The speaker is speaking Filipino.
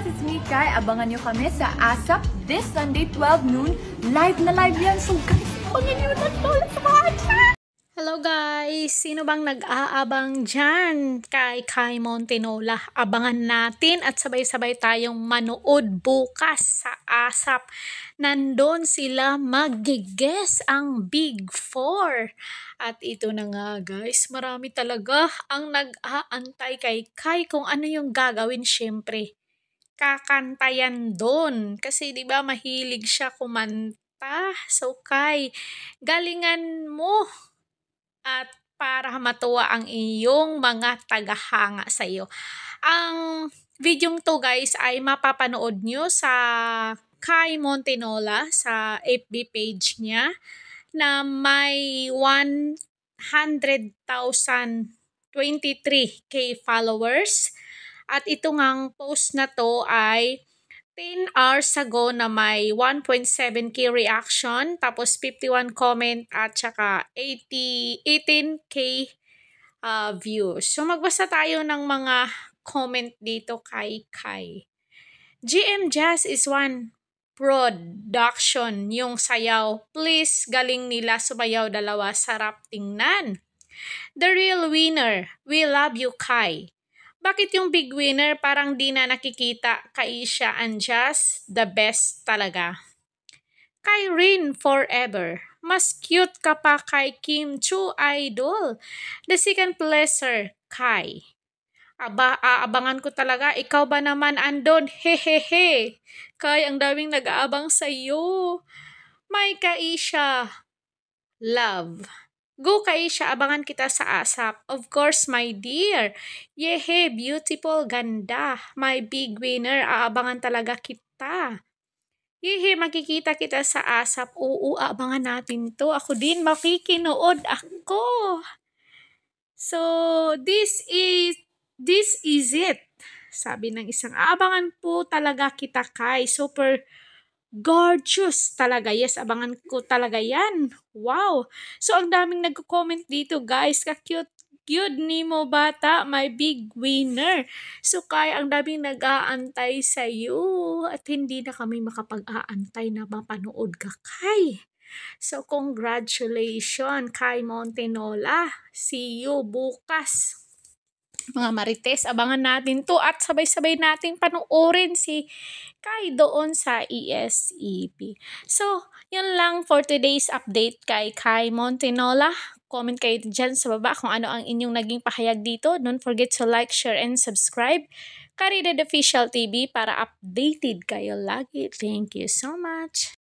guys, it's me, Kai. Abangan nyo kami sa ASAP this Sunday, 12 noon. Live na live yan. So guys, abangan nyo na to. Let's watch! Hello guys! Sino bang nag-aabang dyan kay Kai Montenola? Abangan natin at sabay-sabay tayong manood bukas sa ASAP. Nandon sila magiges ang Big Four. At ito na nga guys, marami talaga ang nag-aantay kay Kai kung ano yung gagawin syempre kakanta yan doon. Kasi 'di ba mahilig siya kumanta. So kay galingan mo at para matuwa ang iyong mga tagahanga sa iyo. Ang video to guys ay mapapanood nyo sa Kai Montenola sa FB page niya na may 100,023k followers. At ito ngang post na to ay 10 hours ago na may 1.7k reaction, tapos 51 comment at saka 80, 18k uh, views. So magbasa tayo ng mga comment dito kay Kai. GM Jazz is one production yung sayaw. Please, galing nila sumayaw dalawa. Sarap tingnan. The real winner. We love you, Kai. Bakit yung big winner parang di na nakikita kay Isha Anjas, the best talaga? Kyrene forever. Mas cute ka pa kay Kim Chu Idol. The second placer, Kai. Aba, aabangan ko talaga. Ikaw ba naman andon? Hehehe. Kai, ang daming nag-aabang sa'yo. May Kaisha. Love. Go siya abangan kita sa ASAP. Of course, my dear. Yehe, beautiful, ganda. My big winner, aabangan talaga kita. Yehe, makikita kita sa ASAP. Oo, aabangan natin to. Ako din, makikinood ako. So, this is, this is it. Sabi ng isang, aabangan po talaga kita, kay. Super, so, Gorgeous talaga. Yes, abangan ko talaga yan. Wow! So, ang daming nagko-comment dito, guys. Ka-cute cute ni mo bata, my big winner. So kaya ang daming nag-aantay sa iyo at hindi na kami makapag-aantay na mapanood ka Kai. So congratulations Kai Montenola. See you bukas mga marites, abangan natin to at sabay-sabay nating panuorin si Kai doon sa ESEP. So, yun lang for today's update kay Kai Montenola. Comment kayo dyan sa baba kung ano ang inyong naging pahayag dito. Don't forget to like, share, and subscribe. Karidad Official TV para updated kayo lagi. Thank you so much!